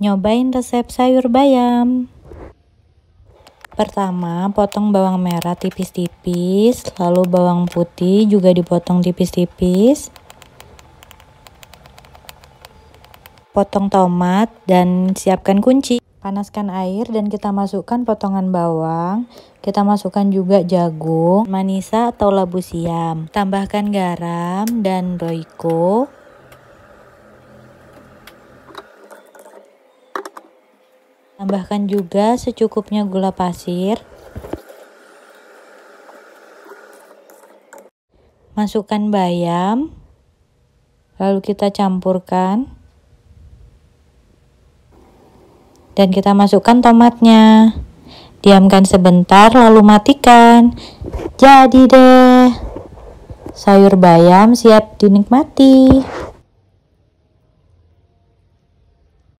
nyobain resep sayur bayam. Pertama, potong bawang merah tipis-tipis, lalu bawang putih juga dipotong tipis-tipis. Potong tomat dan siapkan kunci. Panaskan air dan kita masukkan potongan bawang. Kita masukkan juga jagung, manisa atau labu siam. Tambahkan garam dan roiko. Tambahkan juga secukupnya gula pasir. Masukkan bayam. Lalu kita campurkan. Dan kita masukkan tomatnya. Diamkan sebentar lalu matikan. Jadi deh. Sayur bayam siap dinikmati.